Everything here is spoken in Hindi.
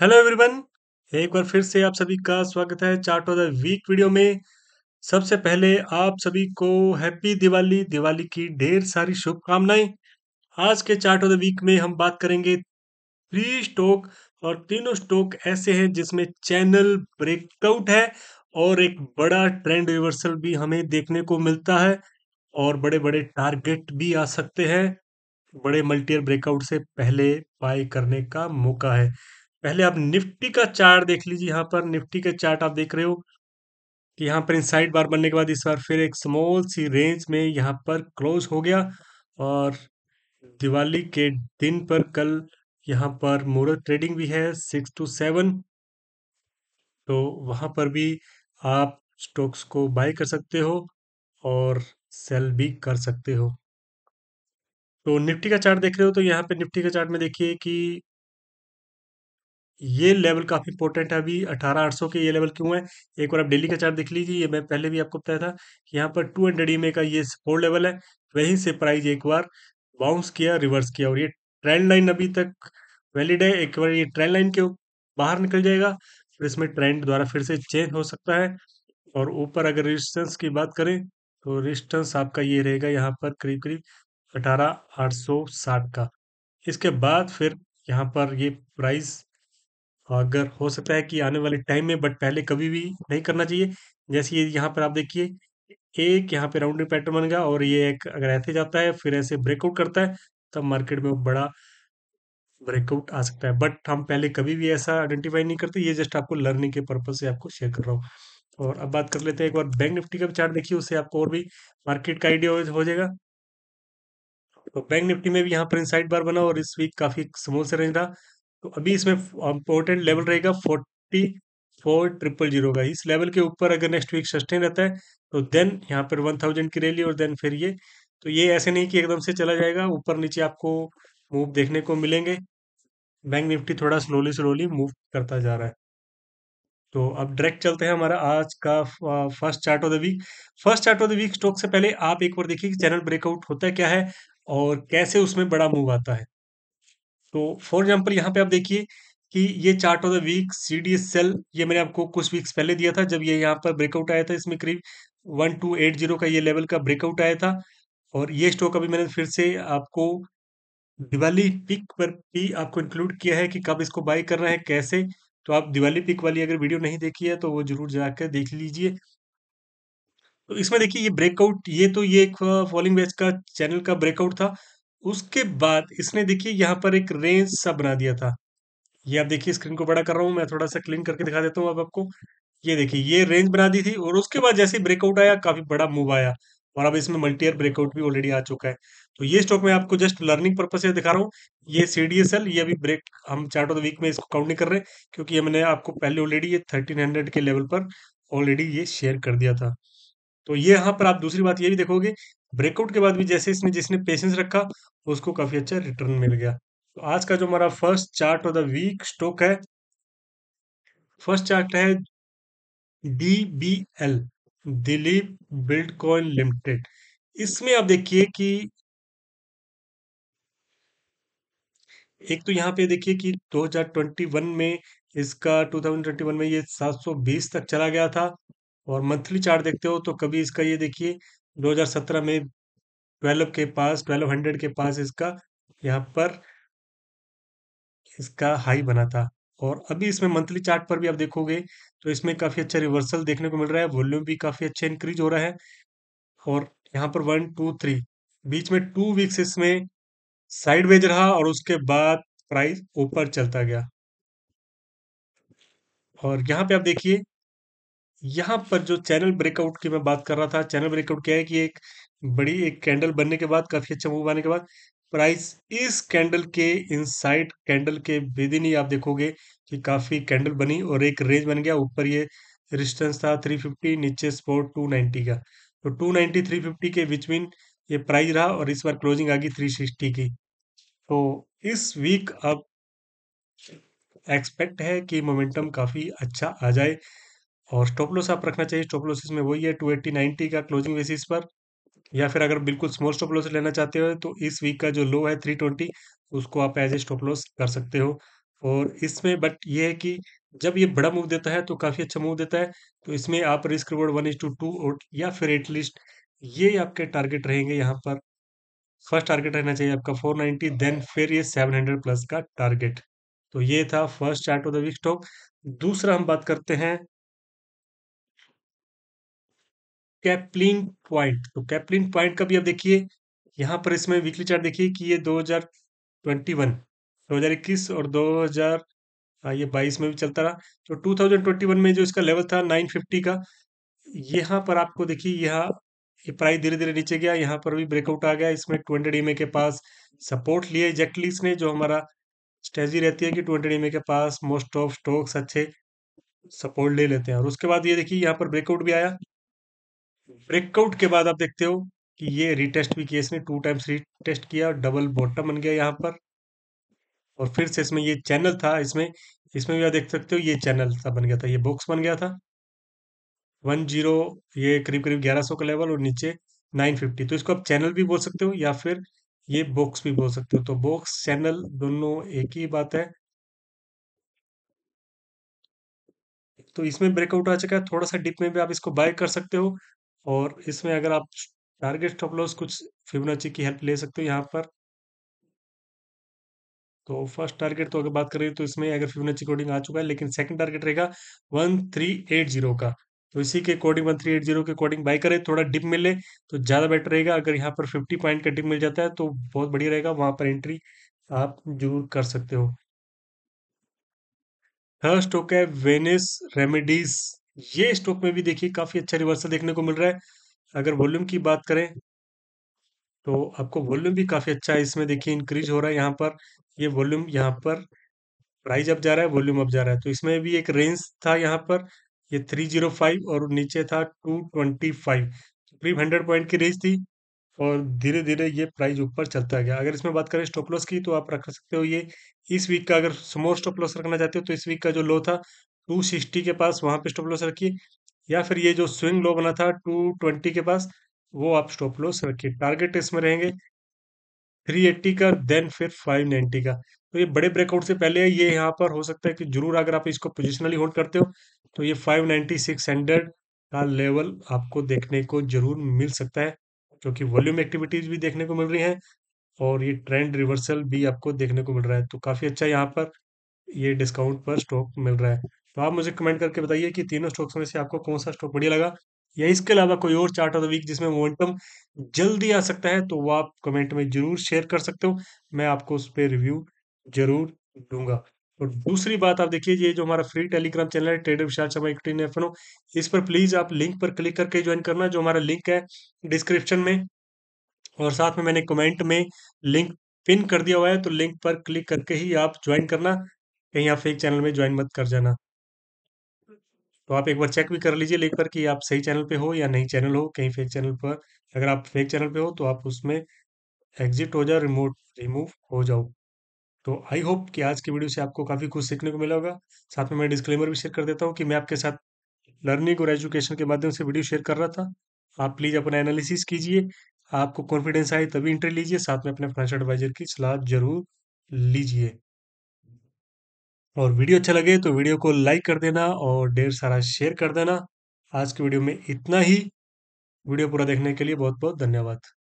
हेलो एवरीवन एक बार फिर से आप सभी का स्वागत है chart of the week video में सबसे पहले आप सभी को हैप्पी दिवाली दिवाली की ढेर सारी शुभकामनाएं आज के चार्ट ऑफ द वीक में हम बात करेंगे थ्री स्टॉक और तीनों स्टॉक ऐसे हैं जिसमें चैनल ब्रेकआउट है और एक बड़ा ट्रेंड रिवर्सल भी हमें देखने को मिलता है और बड़े बड़े टारगेट भी आ सकते हैं बड़े मल्टीयर ब्रेकआउट से पहले बाय करने का मौका है पहले आप निफ्टी का चार्ट देख लीजिए यहाँ पर निफ्टी का चार्ट आप देख रहे हो कि यहाँ पर इनसाइड बार बनने के बाद इस बार फिर एक स्मॉल सी रेंज में यहाँ पर क्लोज हो गया और दिवाली के दिन पर कल यहाँ पर मोरल ट्रेडिंग भी है सिक्स टू सेवन तो वहाँ पर भी आप स्टॉक्स को बाय कर सकते हो और सेल भी कर सकते हो तो निफ्टी का चार्ट देख रहे हो तो यहाँ पे निफ्टी का चार्ट में देखिए कि ये लेवल काफ़ी इंपॉर्टेंट है अभी अठारह आठ सौ के ये लेवल क्यों है एक बार आप डेली का चार्ट देख लीजिए ये मैं पहले भी आपको बताया था कि यहाँ पर टू हंड्रेड ई का ये सपोर्ट लेवल है वहीं से प्राइस एक बार बाउंस किया रिवर्स किया और ये ट्रेंड लाइन अभी तक वैलिड है एक बार ये ट्रेंड लाइन के बाहर निकल जाएगा फिर इसमें ट्रेंड द्वारा फिर से चेंज हो सकता है और ऊपर अगर रजिस्टेंस की बात करें तो रजिस्टेंस आपका ये रहेगा यहाँ पर करीब करीब अठारह आठ सौ साठ का इसके बाद फिर यहाँ पर ये प्राइस अगर हो सकता है कि आने वाले टाइम में बट पहले कभी भी नहीं करना चाहिए। जैसे ये यहाँ पर आप देखिए, एक यहाँ पे राउंड पैटर्न बन गया और ये एक अगर ऐसे जाता है फिर ऐसे ब्रेकआउट करता है, तब मार्केट में बड़ा ब्रेकआउट आ सकता है। बट हम पहले कभी भी ऐसा आइडेंटिफ़ाई नहीं करते, ये जस्ट आपको लर्निंग के पर्पज़ से आपको शेयर कर रहा हूँ। और अब बात कर लेते हैं एक बार बैंक निफ़्टी का चार्ट देखिए, उससे आपको और भी मार्केट का आइडिया हो जाएगा। तो बैंक निफ़्टी में भी यहाँ पर साइड बार बना और इस वीक काफ़ी स्मूथ से रेंज रहा। तो अभी इसमें इंपॉर्टेंट लेवल रहेगा फोर्टी फोर ट्रिपल जीरो का इस लेवल के ऊपर अगर नेक्स्ट वीक सस्टेन रहता है तो देन यहाँ पर वन थाउजेंड की रैली और देन फिर ये तो ये ऐसे नहीं कि एकदम से चला जाएगा ऊपर नीचे आपको मूव देखने को मिलेंगे बैंक निफ्टी थोड़ा स्लोली स्लोली मूव करता जा रहा है तो अब डायरेक्ट चलते हैं हमारा आज का first chart of the week first chart of the week stock से पहले आप एक बार देखिए कि चैनल ब्रेकआउट होता है क्या है और कैसे उसमें बड़ा मूव आता है तो फॉर एग्जाम्पल यहाँ पे आप देखिए कि ये chart of the week C D cell ये मैंने आपको कुछ वीक्स पहले दिया था जब ये यहाँ पर ब्रेकआउट आया था इसमें करीब वन टू एट जीरो का ये लेवल का ब्रेकआउट आया था और ये स्टॉक अभी मैंने फिर से आपको दिवाली पिक पर भी आपको इंक्लूड किया है कि कब इसको बाय करना है कैसे तो आप दिवाली पिक वाली अगर वीडियो नहीं देखी है तो वो जरूर जाकर देख लीजिए तो इसमें देखिए ये ब्रेकआउट ये तो ये एक फॉलिंग वेज का चैनल का ब्रेकआउट था उसके बाद इसने देखिए यहाँ पर एक रेंज सा बना दिया था ये आप देखिए स्क्रीन को बड़ा कर रहा हूँ मैं थोड़ा सा क्लीन करके दिखा देता हूँ अब आपको ये देखिए ये रेंज बना दी थी और उसके बाद जैसे ब्रेकआउट आया काफी बड़ा मूव आया और अब इसमें मल्टीयर ब्रेकआउट भी ऑलरेडी आ चुका है तो ये स्टॉक मैं आपको जस्ट लर्निंग पर्पज से दिखा रहा हूँ ये सी डी एस एल ये अभी ब्रेक हम चार्ट ऑफ द वीक में इसको काउंट नहीं कर रहे क्योंकि ये मैंने आपको पहले ऑलरेडी ये थर्टीन हंड्रेड के लेवल पर ऑलरेडी ये शेयर कर दिया था तो ये यहाँ पर आप दूसरी बात ये भी देखोगे ब्रेकआउट के बाद भी जैसे इसने जिसने पेशेंस रखा उसको काफी अच्छा रिटर्न मिल गया तो आज का जो हमारा first chart of the week stock है फर्स्ट चार्ट है D B L Dilip Buildcon limited इसमें आप देखिए कि एक तो यहाँ पे देखिए कि 2021 में इसका 2021 में ये 720 तक चला गया था और मंथली चार्ट देखते हो तो कभी इसका ये देखिए 2017 में 12 के पास 1200 के पास इसका यहाँ पर इसका हाई बना था और अभी इसमें मंथली चार्ट पर भी आप देखोगे तो इसमें काफ़ी अच्छा रिवर्सल देखने को मिल रहा है वॉल्यूम भी काफ़ी अच्छा इंक्रीज हो रहा है और यहाँ पर वन टू थ्री बीच में टू वीक्स इसमें वेज रहा और उसके बाद प्राइस ऊपर चलता गया और यहाँ पे आप देखिए यहाँ पर जो चैनल ब्रेकआउट की मैं बात कर रहा था चैनल ब्रेकआउट क्या है कि एक बड़ी एक कैंडल बनने के बाद काफी अच्छा मूव आने के बाद प्राइस इस कैंडल के इनसाइड कैंडल के विद ही आप देखोगे कि काफी कैंडल बनी और एक रेंज बन गया ऊपर ये रिस्टेंस था 350 नीचे स्पोर्ट 290 का तो 290 350 के बीच में ये प्राइस रहा और इस बार क्लोजिंग आ गई 360 की तो इस वीक अब एक्सपेक्ट है कि मोमेंटम काफी अच्छा आ जाए और स्टॉप लॉस आप रखना चाहिए स्टॉप में वही है टू एट्टी नाइन्टी का क्लोजिंग बेसिस पर या फिर अगर बिल्कुल स्मॉल स्टॉप लॉस लेना चाहते हो तो इस वीक का जो लो है थ्री ट्वेंटी उसको आप एज ए स्टॉप लॉस कर सकते हो और इसमें बट ये है कि जब ये बड़ा मूव देता है तो काफ़ी अच्छा मूव देता है तो इसमें आप risk reward one is to two two या फिर एटलीस्ट ये आपके टारगेट रहेंगे यहाँ पर फर्स्ट टारगेट रहना चाहिए आपका 490 देन फिर ये 700 प्लस का टारगेट तो ये था first chart of the week stock दूसरा हम बात करते हैं कैपलिन पॉइंट तो कैपलिन पॉइंट का भी आप देखिए यहाँ पर इसमें वीकली चार्ट देखिए कि ये 2021 2021 और 2000 हाँ, ये 22 में भी चलता रहा तो 2021 में जो इसका लेवल था 950 का यहाँ पर आपको देखिए यहाँ ये प्राइस धीरे धीरे नीचे गया यहाँ पर भी ब्रेकआउट आ गया इसमें ट्वेंटेड एम के पास सपोर्ट लिया एक्जैक्टली इसने जो हमारा स्ट्रेजी रहती है कि ट्वेंटेड एम के पास मोस्ट ऑफ स्टॉक्स अच्छे सपोर्ट ले लेते हैं और उसके बाद ये देखिए यहाँ पर ब्रेकआउट भी आया ब्रेकआउट के बाद आप देखते हो कि ये रिटेस्ट भी केस ने टू टाइम्स रिटेस्ट किया डबल बॉटम बन गया यहाँ पर और फिर से इसमें ये चैनल था इसमें इसमें भी आप देख सकते हो ये चैनल था बन गया था ये बॉक्स बन गया था वन जीरो ये करीब करीब ग्यारह सौ का लेवल और नीचे नाइन फिफ्टी तो इसको आप चैनल भी बोल सकते हो या फिर ये बॉक्स भी बोल सकते हो तो बॉक्स चैनल दोनों एक ही बात है तो इसमें ब्रेकआउट आ चुका है थोड़ा सा डिप में भी आप इसको बाय कर सकते हो और इसमें अगर आप टारगेट स्टॉप लॉस कुछ फिबोनाची की हेल्प ले सकते हो यहाँ पर तो फर्स्ट टारगेट तो अगर बात करें तो इसमें अगर फिबोनाची कोडिंग आ चुका है लेकिन सेकंड टारगेट रहेगा वन थ्री एट जीरो का तो इसी के according one three eight zero के कोडिंग बाई करें थोड़ा डिप मिले तो ज़्यादा बेटर रहेगा अगर यहाँ पर फिफ्टी पॉइंट का डिप मिल जाता है तो बहुत बढ़िया रहेगा वहां पर एंट्री आप जरूर कर सकते हो थर्ड स्टॉक है वेनिस रेमेडीज ये स्टॉक में भी देखिए काफी अच्छा रिवर्सल देखने को मिल रहा है अगर वॉल्यूम की बात करें तो आपको वॉल्यूम भी काफी अच्छा है इसमें देखिए इंक्रीज हो रहा है यहाँ पर ये वॉल्यूम यहाँ पर प्राइस अब जा रहा है वॉल्यूम अब जा रहा है तो इसमें भी एक रेंज था यहाँ पर ये थ्री जीरो फाइव और नीचे था two twenty five three hundred point की रेंज थी और धीरे धीरे ये प्राइस ऊपर चलता गया अगर इसमें बात करें स्टॉप लॉस की तो आप रख सकते हो ये इस वीक का अगर स्मोर स्टॉप लॉस रखना चाहते हो तो इस वीक का जो लो था टू सिक्सटी के पास वहां पे स्टॉप लॉस रखिए या फिर ये जो स्विंग लो बना था टू ट्वेंटी के पास वो आप स्टॉप लॉस रखिए टारगेट इसमें रहेंगे थ्री एट्टी का देन फिर फाइव नाइन्टी का तो ये बड़े ब्रेकआउट से पहले ये यहाँ पर हो सकता है कि जरूर अगर आप इसको पोजिशनली होल्ड करते हो तो ये फाइव नाइनटी सिक्स हंड्रेड का लेवल आपको देखने को जरूर मिल सकता है क्योंकि वॉल्यूम एक्टिविटीज भी देखने को मिल रही हैं और ये ट्रेंड रिवर्सल भी आपको देखने को मिल रहा है तो काफ़ी अच्छा यहाँ पर ये डिस्काउंट पर स्टॉक मिल रहा है तो आप मुझे कमेंट करके बताइए कि तीनों स्टॉक्स में से आपको कौन सा स्टॉक बढ़िया लगा या इसके अलावा कोई और चार्ट ऑफ द वीक जिसमें मोमेंटम जल्दी आ सकता है तो वो आप कमेंट में जरूर शेयर कर सकते हो मैं आपको उस पर रिव्यू जरूर दूंगा और दूसरी बात आप देखिए ये जो हमारा फ्री टेलीग्राम चैनल है ट्रेडर विशाल शर्मा इक्टीन एफ इस पर प्लीज आप लिंक पर क्लिक करके ज्वाइन करना जो हमारा लिंक है डिस्क्रिप्शन में और साथ में मैंने कमेंट में लिंक पिन कर दिया हुआ है तो लिंक पर क्लिक करके ही आप ज्वाइन करना कहीं आप फेक चैनल में ज्वाइन मत कर जाना तो आप एक बार चेक भी कर लीजिए लेकर कि आप सही चैनल पे हो या नहीं चैनल हो कहीं फेक चैनल पर अगर आप फेक चैनल पे हो तो आप उसमें एग्जिट हो जाओ रिमोट रिमूव हो जाओ तो आई होप कि आज की वीडियो से आपको काफ़ी कुछ सीखने को मिला होगा साथ में मैं डिस्क्लेमर भी शेयर कर देता हूँ कि मैं आपके साथ लर्निंग और एजुकेशन के माध्यम से वीडियो शेयर कर रहा था आप प्लीज़ अपना एनालिसिस कीजिए आपको कॉन्फिडेंस आए तभी इंटरव्यू लीजिए साथ में अपने फाइनेंशियल एडवाइजर की सलाह जरूर लीजिए और वीडियो अच्छा लगे तो वीडियो को लाइक कर देना और ढेर सारा शेयर कर देना आज के वीडियो में इतना ही वीडियो पूरा देखने के लिए बहुत बहुत धन्यवाद